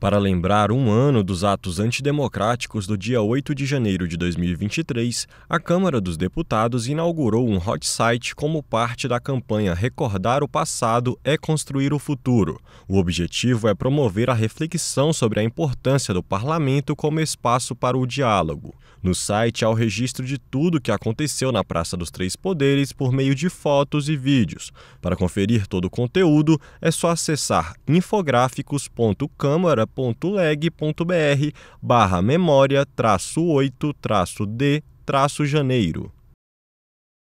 para lembrar um ano dos atos antidemocráticos do dia 8 de janeiro de 2023, a Câmara dos Deputados inaugurou um hot site como parte da campanha Recordar o Passado é Construir o Futuro. O objetivo é promover a reflexão sobre a importância do parlamento como espaço para o diálogo. No site há o registro de tudo o que aconteceu na Praça dos Três Poderes por meio de fotos e vídeos. Para conferir todo o conteúdo, é só acessar infográficos.câmara www.leg.br barra memória 8 D janeiro.